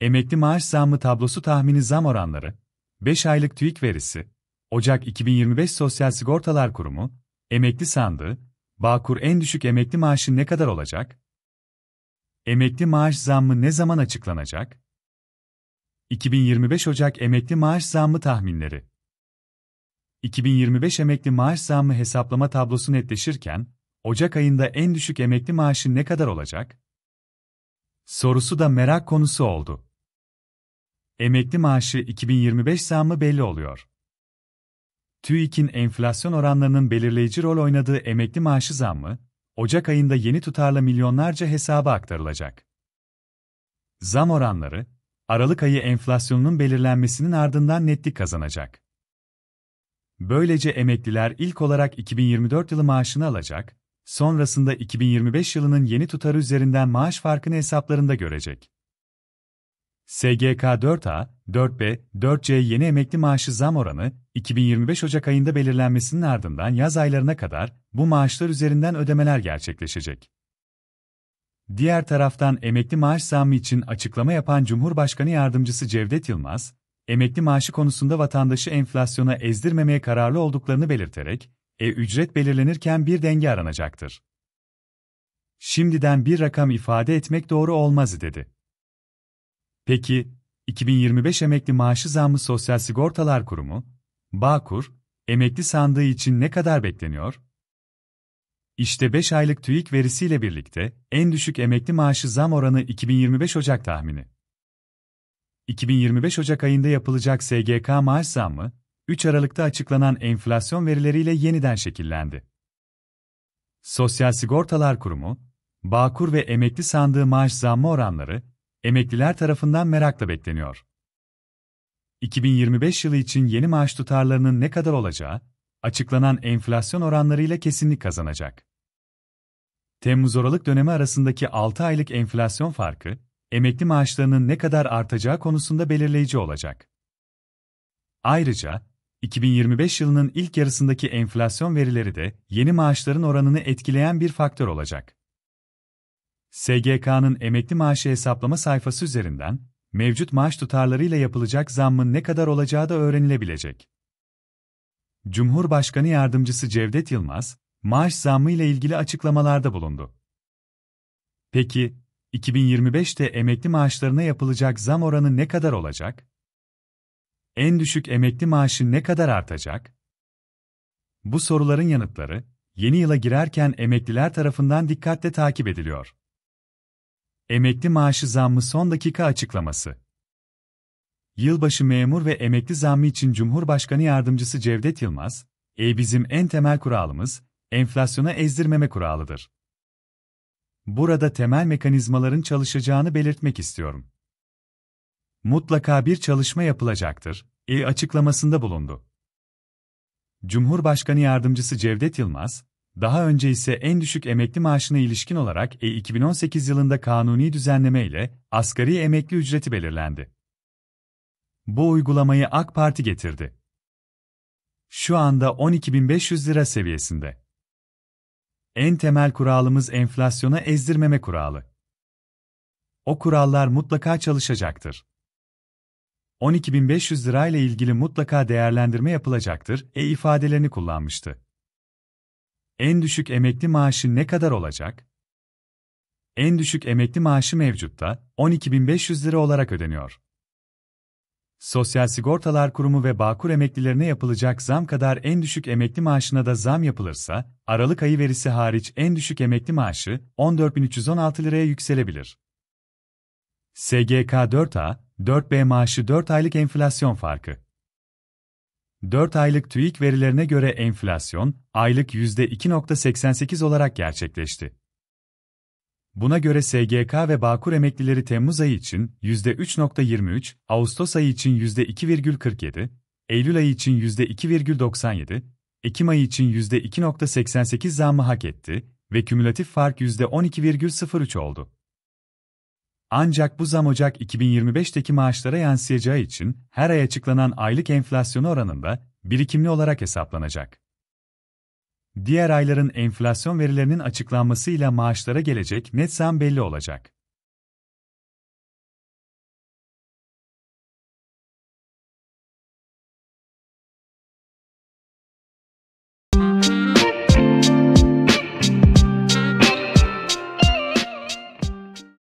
Emekli maaş zammı tablosu tahmini zam oranları, 5 aylık TÜİK verisi, Ocak 2025 Sosyal Sigortalar Kurumu, emekli sandığı, Bağkur en düşük emekli maaşı ne kadar olacak? Emekli maaş zammı ne zaman açıklanacak? 2025 Ocak emekli maaş zammı tahminleri. 2025 emekli maaş zammı hesaplama tablosu netleşirken, Ocak ayında en düşük emekli maaşı ne kadar olacak? Sorusu da merak konusu oldu. Emekli maaşı 2025 zammı belli oluyor. TÜİK'in enflasyon oranlarının belirleyici rol oynadığı emekli maaşı zammı, Ocak ayında yeni tutarla milyonlarca hesaba aktarılacak. Zam oranları, Aralık ayı enflasyonunun belirlenmesinin ardından netlik kazanacak. Böylece emekliler ilk olarak 2024 yılı maaşını alacak, sonrasında 2025 yılının yeni tutarı üzerinden maaş farkını hesaplarında görecek. SGK 4A, 4B, 4C yeni emekli maaşı zam oranı 2025 Ocak ayında belirlenmesinin ardından yaz aylarına kadar bu maaşlar üzerinden ödemeler gerçekleşecek. Diğer taraftan emekli maaş zammı için açıklama yapan Cumhurbaşkanı Yardımcısı Cevdet Yılmaz, emekli maaşı konusunda vatandaşı enflasyona ezdirmemeye kararlı olduklarını belirterek, e ücret belirlenirken bir denge aranacaktır. Şimdiden bir rakam ifade etmek doğru olmaz dedi. Peki, 2025 emekli maaşı zammı Sosyal Sigortalar Kurumu, Bağkur, emekli sandığı için ne kadar bekleniyor? İşte 5 aylık TÜİK verisiyle birlikte en düşük emekli maaşı zam oranı 2025 Ocak tahmini. 2025 Ocak ayında yapılacak SGK maaş zammı, 3 Aralık'ta açıklanan enflasyon verileriyle yeniden şekillendi. Sosyal Sigortalar Kurumu, Bağkur ve emekli sandığı maaş zammı oranları emekliler tarafından merakla bekleniyor. 2025 yılı için yeni maaş tutarlarının ne kadar olacağı, açıklanan enflasyon oranlarıyla kesinlik kazanacak. Temmuz-Aralık dönemi arasındaki 6 aylık enflasyon farkı, emekli maaşlarının ne kadar artacağı konusunda belirleyici olacak. Ayrıca, 2025 yılının ilk yarısındaki enflasyon verileri de yeni maaşların oranını etkileyen bir faktör olacak. SGK'nın emekli maaşı hesaplama sayfası üzerinden, mevcut maaş tutarlarıyla yapılacak zammın ne kadar olacağı da öğrenilebilecek. Cumhurbaşkanı Yardımcısı Cevdet Yılmaz, maaş zammı ile ilgili açıklamalarda bulundu. Peki, 2025'te emekli maaşlarına yapılacak zam oranı ne kadar olacak? En düşük emekli maaşı ne kadar artacak? Bu soruların yanıtları, yeni yıla girerken emekliler tarafından dikkatle takip ediliyor. Emekli maaşı zammı son dakika açıklaması. Yılbaşı memur ve emekli zammı için Cumhurbaşkanı Yardımcısı Cevdet Yılmaz, "E bizim en temel kuralımız enflasyona ezdirmeme kuralıdır. Burada temel mekanizmaların çalışacağını belirtmek istiyorum. Mutlaka bir çalışma yapılacaktır." E açıklamasında bulundu. Cumhurbaşkanı Yardımcısı Cevdet Yılmaz, daha önce ise en düşük emekli maaşına ilişkin olarak E2018 yılında kanuni düzenleme ile asgari emekli ücreti belirlendi. Bu uygulamayı AK Parti getirdi. Şu anda 12.500 lira seviyesinde. En temel kuralımız enflasyona ezdirmeme kuralı. O kurallar mutlaka çalışacaktır. 12.500 lirayla ilgili mutlaka değerlendirme yapılacaktır, e ifadelerini kullanmıştı. En düşük emekli maaşı ne kadar olacak? En düşük emekli maaşı mevcutta 12.500 lira olarak ödeniyor. Sosyal Sigortalar Kurumu ve Bağkur emeklilerine yapılacak zam kadar en düşük emekli maaşına da zam yapılırsa, Aralık ayı verisi hariç en düşük emekli maaşı 14.316 liraya yükselebilir. SGK 4A, 4B maaşı 4 aylık enflasyon farkı. 4 aylık TÜİK verilerine göre enflasyon, aylık %2.88 olarak gerçekleşti. Buna göre SGK ve Bağkur emeklileri Temmuz ayı için %3.23, Ağustos ayı için %2,47, Eylül ayı için %2,97, Ekim ayı için %2.88 zammı hak etti ve kümülatif fark %12,03 oldu. Ancak bu zam Ocak 2025'teki maaşlara yansıyacağı için her ay açıklanan aylık enflasyonu oranında birikimli olarak hesaplanacak. Diğer ayların enflasyon verilerinin açıklanmasıyla maaşlara gelecek net zam belli olacak.